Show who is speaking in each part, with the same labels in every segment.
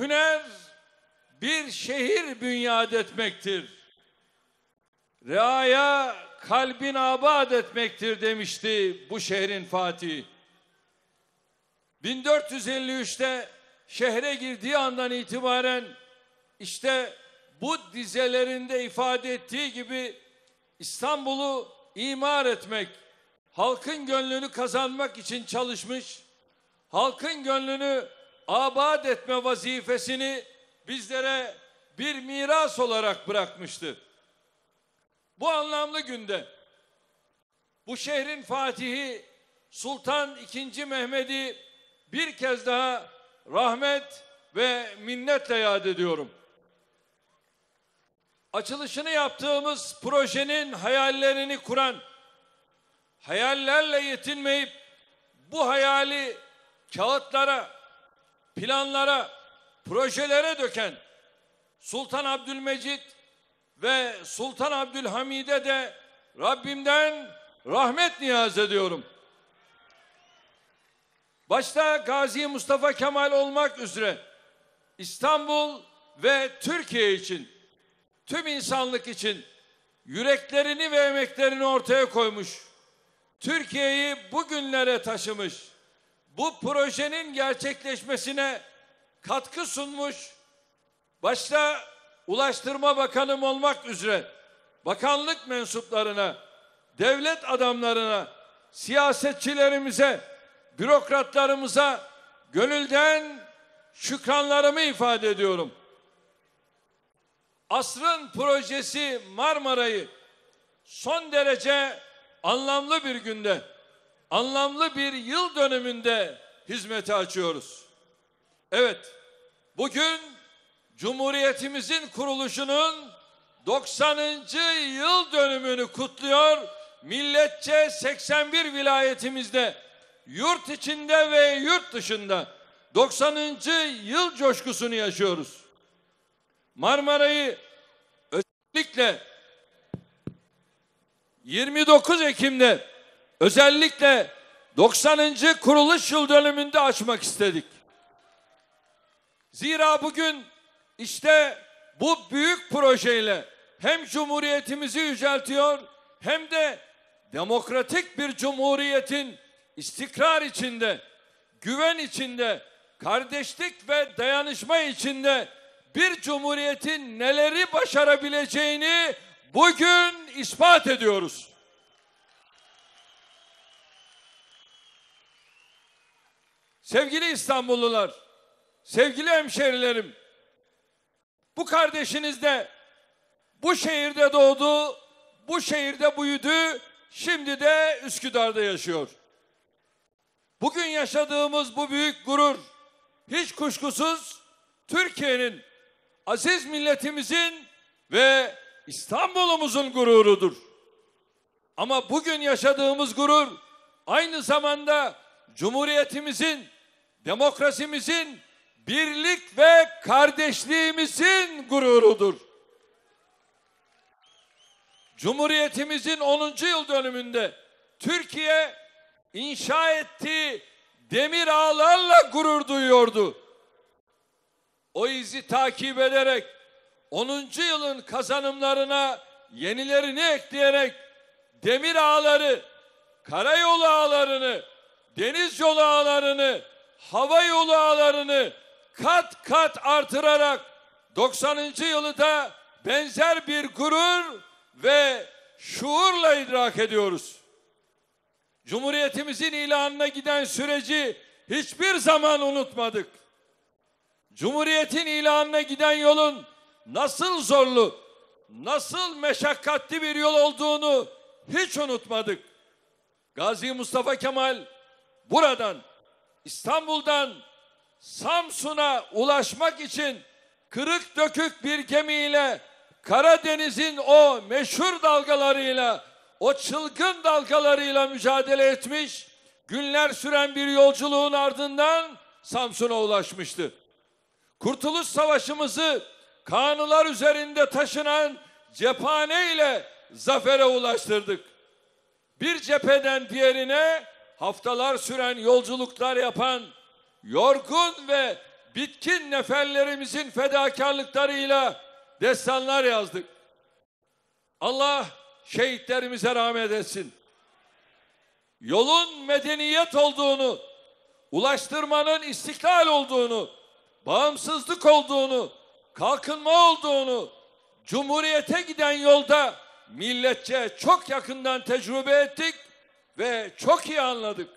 Speaker 1: Hüner bir şehir bünyat etmektir. Reaya kalbin abad etmektir demişti bu şehrin fatihi. 1453'te şehre girdiği andan itibaren işte bu dizelerinde ifade ettiği gibi İstanbul'u imar etmek, halkın gönlünü kazanmak için çalışmış, halkın gönlünü abad etme vazifesini bizlere bir miras olarak bırakmıştı. Bu anlamlı günde bu şehrin fatihi Sultan II. Mehmet'i bir kez daha rahmet ve minnetle yad ediyorum. Açılışını yaptığımız projenin hayallerini kuran, hayallerle yetinmeyip bu hayali kağıtlara, planlara, projelere döken Sultan Abdülmecit ve Sultan Abdülhamid'e de Rabbimden rahmet niyaz ediyorum. Başta Gazi Mustafa Kemal olmak üzere İstanbul ve Türkiye için, tüm insanlık için yüreklerini ve emeklerini ortaya koymuş, Türkiye'yi bugünlere taşımış, bu projenin gerçekleşmesine katkı sunmuş başta Ulaştırma Bakanım olmak üzere bakanlık mensuplarına, devlet adamlarına, siyasetçilerimize, bürokratlarımıza gönülden şükranlarımı ifade ediyorum. Asrın projesi Marmara'yı son derece anlamlı bir günde anlamlı bir yıl dönümünde hizmete açıyoruz. Evet, bugün Cumhuriyetimizin kuruluşunun 90. yıl dönümünü kutluyor. Milletçe 81 vilayetimizde, yurt içinde ve yurt dışında 90. yıl coşkusunu yaşıyoruz. Marmara'yı özellikle 29 Ekim'de özellikle 90. kuruluş yıl dönümünde açmak istedik. Zira bugün işte bu büyük projeyle hem cumhuriyetimizi yüceltiyor hem de demokratik bir cumhuriyetin istikrar içinde, güven içinde, kardeşlik ve dayanışma içinde bir cumhuriyetin neleri başarabileceğini bugün ispat ediyoruz. Sevgili İstanbullular, sevgili hemşerilerim, bu kardeşiniz de bu şehirde doğdu, bu şehirde büyüdü, şimdi de Üsküdar'da yaşıyor. Bugün yaşadığımız bu büyük gurur hiç kuşkusuz Türkiye'nin, aziz milletimizin ve İstanbul'umuzun gururudur. Ama bugün yaşadığımız gurur aynı zamanda Cumhuriyetimizin demokrasimizin, birlik ve kardeşliğimizin gururudur. Cumhuriyetimizin 10. yıl dönümünde Türkiye inşa ettiği demir ağlarla gurur duyuyordu. O izi takip ederek 10. yılın kazanımlarına yenilerini ekleyerek demir ağları, karayolu ağlarını, deniz yolu ağlarını, hava yolu ağlarını kat kat artırarak 90. yılı da benzer bir gurur ve şuurla idrak ediyoruz. Cumhuriyetimizin ilanına giden süreci hiçbir zaman unutmadık. Cumhuriyetin ilanına giden yolun nasıl zorlu, nasıl meşakkatli bir yol olduğunu hiç unutmadık. Gazi Mustafa Kemal buradan İstanbul'dan Samsun'a ulaşmak için kırık dökük bir gemiyle Karadeniz'in o meşhur dalgalarıyla, o çılgın dalgalarıyla mücadele etmiş, günler süren bir yolculuğun ardından Samsun'a ulaşmıştı. Kurtuluş Savaşımızı kanılar üzerinde taşınan cephane ile zafere ulaştırdık. Bir cepheden diğerine haftalar süren yolculuklar yapan, yorgun ve bitkin neferlerimizin fedakarlıklarıyla destanlar yazdık. Allah şehitlerimize rahmet etsin. Yolun medeniyet olduğunu, ulaştırmanın istiklal olduğunu, bağımsızlık olduğunu, kalkınma olduğunu, cumhuriyete giden yolda milletçe çok yakından tecrübe ettik ve çok iyi anladık.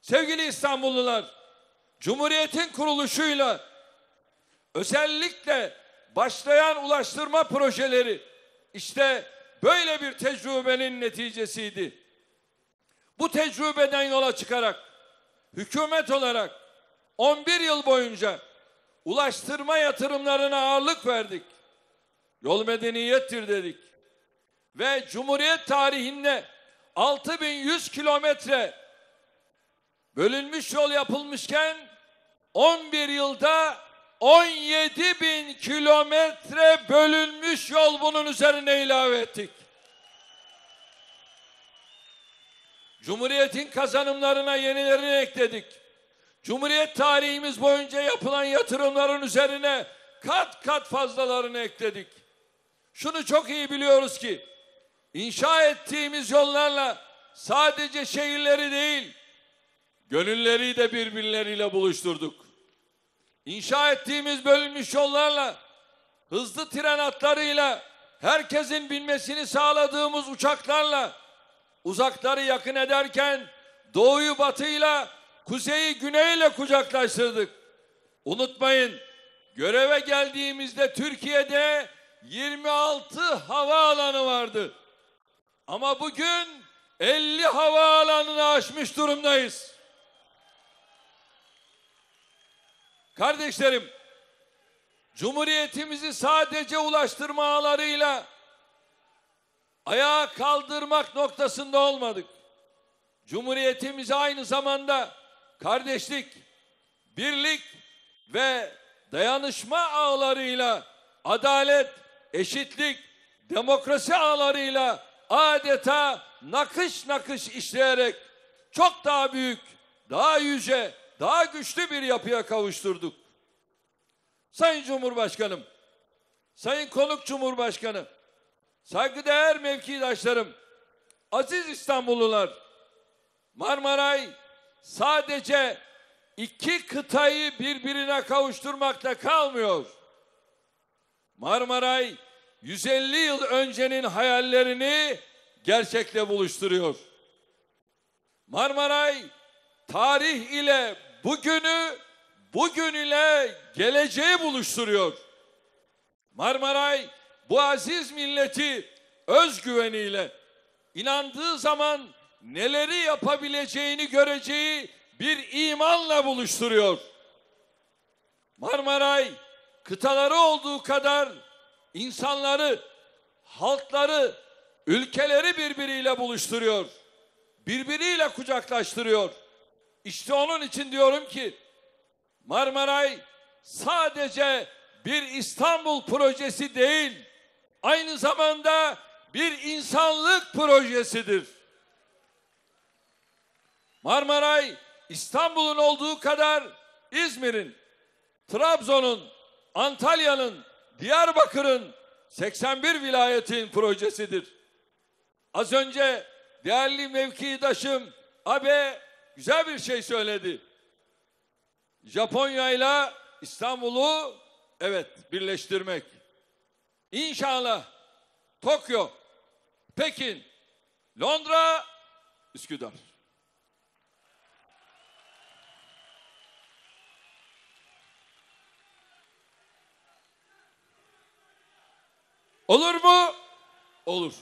Speaker 1: Sevgili İstanbullular, Cumhuriyet'in kuruluşuyla özellikle başlayan ulaştırma projeleri işte böyle bir tecrübenin neticesiydi. Bu tecrübeden yola çıkarak hükümet olarak 11 yıl boyunca ulaştırma yatırımlarına ağırlık verdik. Yol medeniyettir dedik. Ve Cumhuriyet tarihinde 6100 kilometre bölünmüş yol yapılmışken 11 yılda 17 bin kilometre bölünmüş yol bunun üzerine ilave ettik. Cumhuriyetin kazanımlarına yenilerini ekledik. Cumhuriyet tarihimiz boyunca yapılan yatırımların üzerine kat kat fazlalarını ekledik. Şunu çok iyi biliyoruz ki İnşa ettiğimiz yollarla sadece şehirleri değil, gönülleri de birbirleriyle buluşturduk. İnşa ettiğimiz bölünmüş yollarla, hızlı tren hatlarıyla, herkesin binmesini sağladığımız uçaklarla, uzakları yakın ederken doğuyu batıyla, kuzeyi güneyle kucaklaştırdık. Unutmayın, göreve geldiğimizde Türkiye'de 26 havaalanı vardı. Ama bugün 50 havaalanını aşmış durumdayız. Kardeşlerim, Cumhuriyetimizi sadece ulaştırma ağlarıyla ayağa kaldırmak noktasında olmadık. Cumhuriyetimizi aynı zamanda kardeşlik, birlik ve dayanışma ağlarıyla, adalet, eşitlik, demokrasi ağlarıyla adeta nakış nakış işleyerek çok daha büyük, daha yüce, daha güçlü bir yapıya kavuşturduk. Sayın Cumhurbaşkanım, Sayın Konuk Cumhurbaşkanı, saygıdeğer mevkidaşlarım, aziz İstanbullular, Marmaray sadece iki kıtayı birbirine kavuşturmakta kalmıyor. Marmaray 150 yıl öncenin hayallerini gerçekle buluşturuyor. Marmaray tarih ile bugünü, bugün ile geleceği buluşturuyor. Marmaray bu aziz milleti özgüveniyle inandığı zaman neleri yapabileceğini göreceği bir imanla buluşturuyor. Marmaray kıtaları olduğu kadar insanları, halkları, ülkeleri birbiriyle buluşturuyor. Birbiriyle kucaklaştırıyor. İşte onun için diyorum ki Marmaray sadece bir İstanbul projesi değil, aynı zamanda bir insanlık projesidir. Marmaray İstanbul'un olduğu kadar İzmir'in, Trabzon'un, Antalya'nın, Diyarbakır'ın 81 vilayetin projesidir. Az önce değerli mevkidaşım abi güzel bir şey söyledi. Japonya ile İstanbul'u evet birleştirmek. İnşallah Tokyo, Pekin, Londra, Üsküdar. Olur mu? Olur.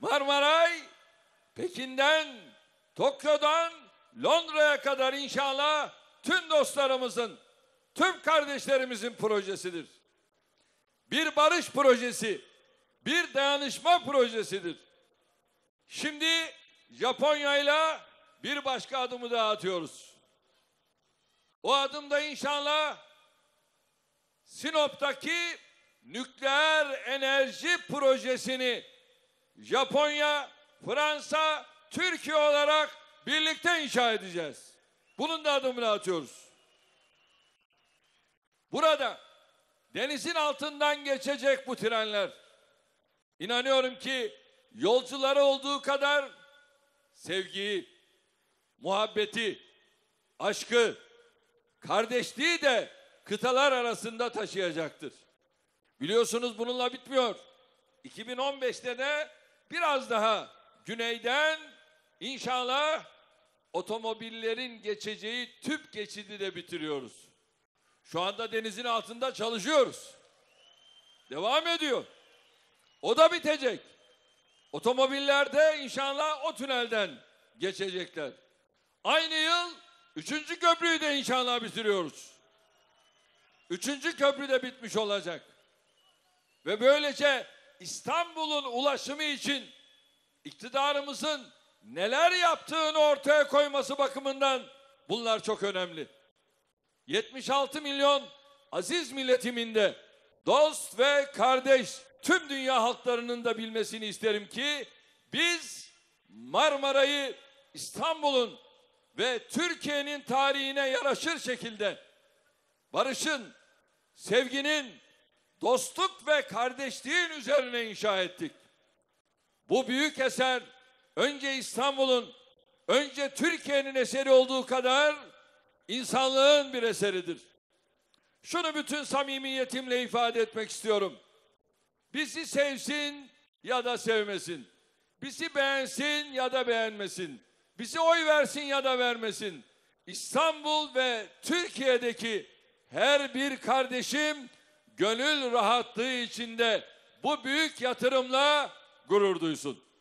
Speaker 1: Marmaray Pekin'den, Tokyo'dan Londra'ya kadar inşallah tüm dostlarımızın, tüm kardeşlerimizin projesidir. Bir barış projesi, bir dayanışma projesidir. Şimdi Japonya'yla bir başka adımı daha atıyoruz. O adımda inşallah Sinop'taki nükleer enerji projesini Japonya, Fransa, Türkiye olarak birlikte inşa edeceğiz. Bunun da adımını atıyoruz. Burada denizin altından geçecek bu trenler. İnanıyorum ki yolcuları olduğu kadar sevgiyi, muhabbeti, aşkı, kardeşliği de kıtalar arasında taşıyacaktır. Biliyorsunuz bununla bitmiyor. 2015'te de biraz daha güneyden inşallah otomobillerin geçeceği tüp geçidi de bitiriyoruz. Şu anda denizin altında çalışıyoruz. Devam ediyor. O da bitecek. Otomobiller de inşallah o tünelden geçecekler. Aynı yıl üçüncü köprüyü de inşallah bitiriyoruz. Üçüncü köprü de bitmiş olacak. Ve böylece İstanbul'un ulaşımı için iktidarımızın neler yaptığını ortaya koyması bakımından bunlar çok önemli. 76 milyon aziz milletiminde dost ve kardeş tüm dünya halklarının da bilmesini isterim ki biz Marmara'yı İstanbul'un ve Türkiye'nin tarihine yaraşır şekilde barışın, sevginin, dostluk ve kardeşliğin üzerine inşa ettik. Bu büyük eser önce İstanbul'un, önce Türkiye'nin eseri olduğu kadar insanlığın bir eseridir. Şunu bütün samimiyetimle ifade etmek istiyorum. Bizi sevsin ya da sevmesin. Bizi beğensin ya da beğenmesin. Bizi oy versin ya da vermesin. İstanbul ve Türkiye'deki her bir kardeşim gönül rahatlığı içinde bu büyük yatırımla gurur duysun.